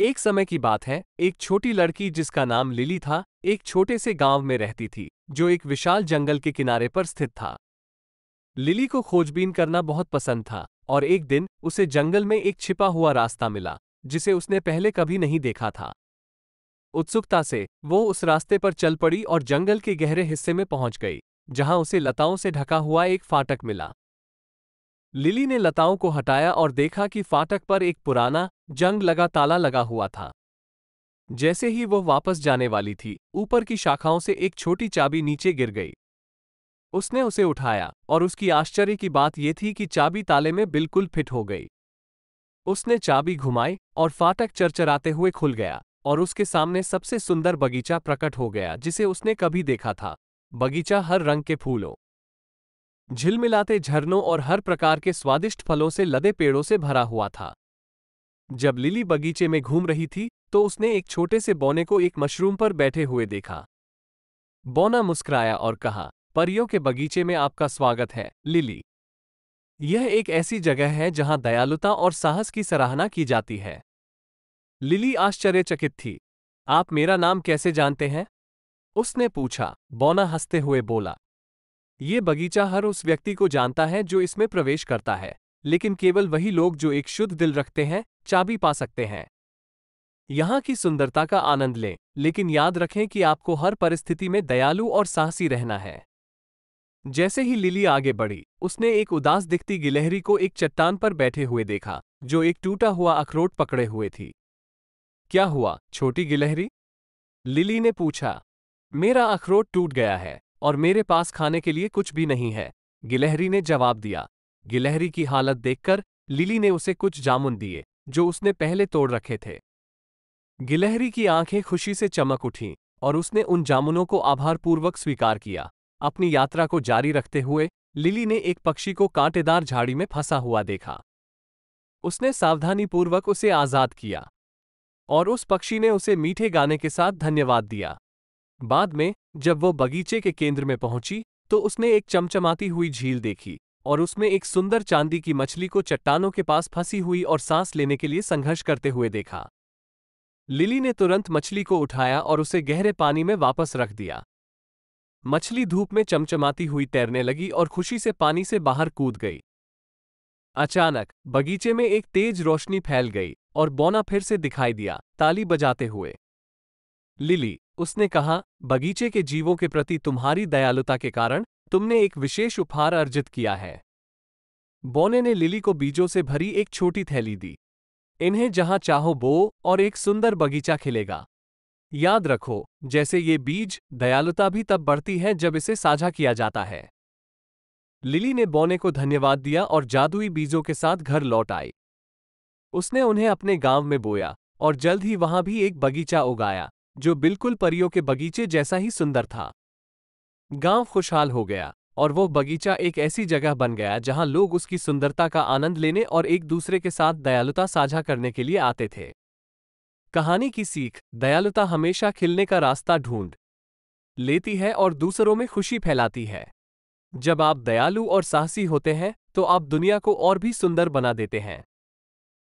एक समय की बात है एक छोटी लड़की जिसका नाम लिली था एक छोटे से गांव में रहती थी जो एक विशाल जंगल के किनारे पर स्थित था लिली को खोजबीन करना बहुत पसंद था और एक दिन उसे जंगल में एक छिपा हुआ रास्ता मिला जिसे उसने पहले कभी नहीं देखा था उत्सुकता से वो उस रास्ते पर चल पड़ी और जंगल के गहरे हिस्से में पहुंच गई जहां उसे लताओं से ढका हुआ एक फाटक मिला लिली ने लताओं को हटाया और देखा कि फाटक पर एक पुराना जंग लगा ताला लगा हुआ था जैसे ही वह वापस जाने वाली थी ऊपर की शाखाओं से एक छोटी चाबी नीचे गिर गई उसने उसे उठाया और उसकी आश्चर्य की बात यह थी कि चाबी ताले में बिल्कुल फिट हो गई उसने चाबी घुमाई और फाटक चरचराते हुए खुल गया और उसके सामने सबसे सुंदर बगीचा प्रकट हो गया जिसे उसने कभी देखा था बगीचा हर रंग के फूलों झिलमिलाते झरनों और हर प्रकार के स्वादिष्ट फलों से लदे पेड़ों से भरा हुआ था जब लिली बगीचे में घूम रही थी तो उसने एक छोटे से बौने को एक मशरूम पर बैठे हुए देखा बौना मुस्कुराया और कहा परियों के बगीचे में आपका स्वागत है लिली यह एक ऐसी जगह है जहां दयालुता और साहस की सराहना की जाती है लिली आश्चर्यचकित थी आप मेरा नाम कैसे जानते हैं उसने पूछा बौना हंसते हुए बोला ये बगीचा हर उस व्यक्ति को जानता है जो इसमें प्रवेश करता है लेकिन केवल वही लोग जो एक शुद्ध दिल रखते हैं चाबी पा सकते हैं यहां की सुंदरता का आनंद लें लेकिन याद रखें कि आपको हर परिस्थिति में दयालु और साहसी रहना है जैसे ही लिली आगे बढ़ी उसने एक उदास दिखती गिलहरी को एक चट्टान पर बैठे हुए देखा जो एक टूटा हुआ अखरोट पकड़े हुए थी क्या हुआ छोटी गिलहरी लिली ने पूछा मेरा अखरोट टूट गया है और मेरे पास खाने के लिए कुछ भी नहीं है गिलहरी ने जवाब दिया गिलहरी की हालत देखकर लिली ने उसे कुछ जामुन दिए जो उसने पहले तोड़ रखे थे गिलहरी की आंखें खुशी से चमक उठीं और उसने उन जामुनों को आभारपूर्वक स्वीकार किया अपनी यात्रा को जारी रखते हुए लिली ने एक पक्षी को कांटेदार झाड़ी में फंसा हुआ देखा उसने सावधानीपूर्वक उसे आज़ाद किया और उस पक्षी ने उसे मीठे गाने के साथ धन्यवाद दिया बाद में जब वो बगीचे के केंद्र में पहुंची तो उसने एक चमचमाती हुई झील देखी और उसमें एक सुंदर चांदी की मछली को चट्टानों के पास फंसी हुई और सांस लेने के लिए संघर्ष करते हुए देखा लिली ने तुरंत मछली को उठाया और उसे गहरे पानी में वापस रख दिया मछली धूप में चमचमाती हुई तैरने लगी और खुशी से पानी से बाहर कूद गई अचानक बगीचे में एक तेज रोशनी फैल गई और बोना फिर से दिखाई दिया ताली बजाते हुए लिली उसने कहा बगीचे के जीवों के प्रति तुम्हारी दयालुता के कारण तुमने एक विशेष उपहार अर्जित किया है बोने ने लिली को बीजों से भरी एक छोटी थैली दी इन्हें जहां चाहो बो और एक सुंदर बगीचा खिलेगा याद रखो जैसे ये बीज दयालुता भी तब बढ़ती है जब इसे साझा किया जाता है लिली ने बोने को धन्यवाद दिया और जादुई बीजों के साथ घर लौट आई उसने उन्हें अपने गांव में बोया और जल्द ही वहां भी एक बगीचा उगाया जो बिल्कुल परियों के बगीचे जैसा ही सुंदर था गांव खुशहाल हो गया और वो बगीचा एक ऐसी जगह बन गया जहां लोग उसकी सुंदरता का आनंद लेने और एक दूसरे के साथ दयालुता साझा करने के लिए आते थे कहानी की सीख दयालुता हमेशा खिलने का रास्ता ढूंढ लेती है और दूसरों में खुशी फैलाती है जब आप दयालु और साहसी होते हैं तो आप दुनिया को और भी सुंदर बना देते हैं